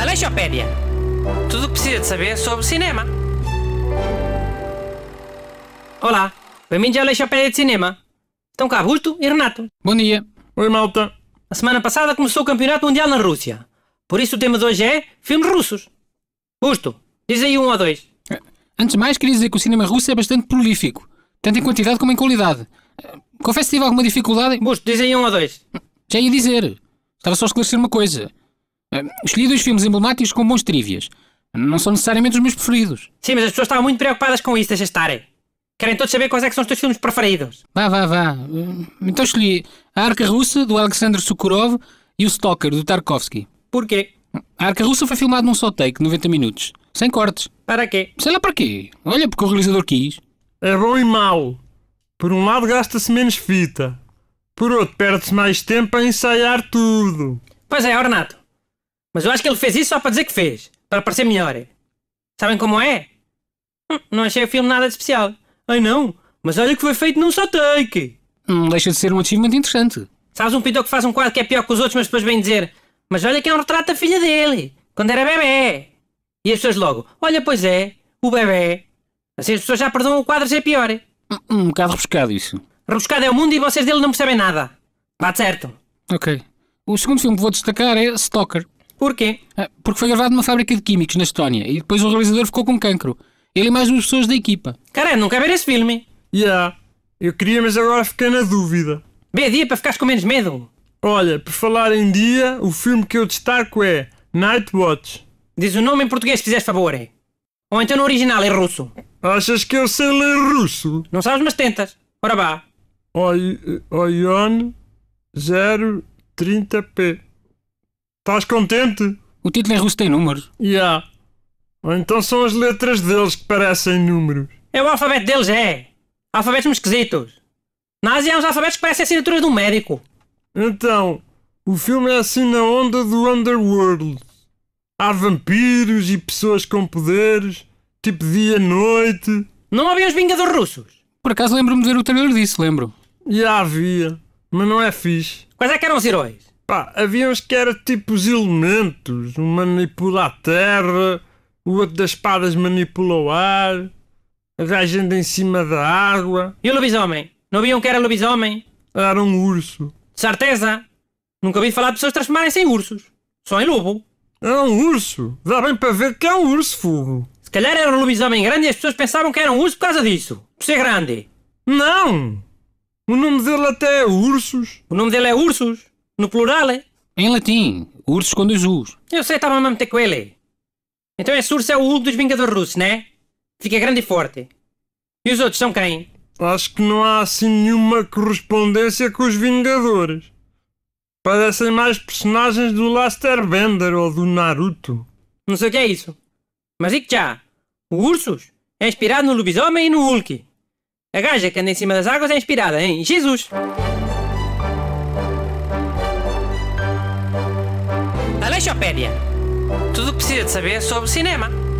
Alexopédia. Tudo o que precisa de saber sobre cinema. Olá, bem-vindos à Alexopédia de Cinema. Estão cá Augusto e Renato. Bom dia. Oi, malta. A semana passada começou o Campeonato Mundial na Rússia. Por isso o tema de hoje é filmes russos. Augusto, diz aí um ou dois. Eh, antes de mais, queria dizer que o cinema russo é bastante prolífico, tanto em quantidade como em qualidade. Confesso que tive alguma dificuldade. Em... Busto, dizem um ou dois. Já ia dizer. Estava só a esclarecer uma coisa. Ah, escolhi dois filmes emblemáticos com bons trívias. Não são necessariamente os meus preferidos. Sim, mas as pessoas estavam muito preocupadas com isso, deixa estarem. Querem todos saber quais é que são os teus filmes preferidos. Vá, vá, vá. Então escolhi A Arca Russa, do Alexander Sukurov, e O Stalker, do Tarkovsky. Porquê? A Arca Russa foi filmado num só take, 90 minutos. Sem cortes. Para quê? Sei lá para quê. Olha, porque o realizador quis. É bom e mau. Por um lado gasta-se menos fita, por outro perde-se mais tempo a ensaiar tudo. Pois é, Ornato. Mas eu acho que ele fez isso só para dizer que fez, para parecer melhor. Sabem como é? Hum, não achei o filme nada de especial. Ai não, mas olha que foi feito num só take. Hum, deixa de ser um achievement interessante. Sabes um pintor que faz um quadro que é pior que os outros, mas depois vem dizer: Mas olha que é um retrato da filha dele, quando era bebê. E as pessoas logo: Olha, pois é, o bebê. Assim as pessoas já perdoam o quadro ser pior. Um, bocado rebuscado isso. Rebuscado é o mundo e vocês dele não percebem nada. Bate certo. Ok. O segundo filme que vou destacar é Stalker. Porquê? Ah, porque foi gravado numa fábrica de químicos na Estónia e depois o realizador ficou com cancro. Ele e mais duas pessoas da equipa. Cara, não quer ver esse filme. Yeah, eu queria, mas agora fiquei na dúvida. Vê é dia para ficares com menos medo. Olha, por falar em dia, o filme que eu destaco é Night Watch. Diz o nome em português, se fizeres favor. É. Ou então no original em é russo. Achas que eu sei ler russo? Não sabes, mas tentas. Ora vá. Oion 030P. Estás contente? O título em russo tem números. Ya. Yeah. Ou então são as letras deles que parecem números. É o alfabeto deles, é. Alfabetos esquisitos. Na Ásia há uns alfabetos que parecem assinaturas de um médico. Então, o filme é assim na onda do Underworld. Há vampiros e pessoas com poderes, tipo dia e noite. Não havia os Vingadores Russos? Por acaso lembro-me de ver o trailer disso, lembro. Já havia, mas não é fixe. Quais é que eram os heróis? Pá, havia uns que eram tipo os elementos. Um manipula a terra, o outro das espadas manipula o ar, a gaja anda em cima da água. E o lobisomem? Não havia um que era lobisomem? Era um urso. De certeza! Nunca ouvi falar de pessoas transformarem-se em ursos. Só em lobo. É um urso. Dá bem para ver que é um urso, fogo. Se calhar era um lobisomem grande e as pessoas pensavam que era um urso por causa disso. Por ser grande. Não! O nome dele até é Ursos. O nome dele é Ursos. No plural, é? Em latim. Ursos com dois U's. Eu sei, estava a meter com ele. Então esse urso é o Hulk dos Vingadores Russos, né? Fica grande e forte. E os outros são quem? Acho que não há assim nenhuma correspondência com os Vingadores. Parecem mais personagens do Last Airbender ou do Naruto. Não sei o que é isso. Mas digo já, o Ursus é inspirado no lobisomem e no Hulk. A gaja que anda em cima das águas é inspirada em Jesus. Alexopédia. Tudo o que precisa de saber sobre cinema.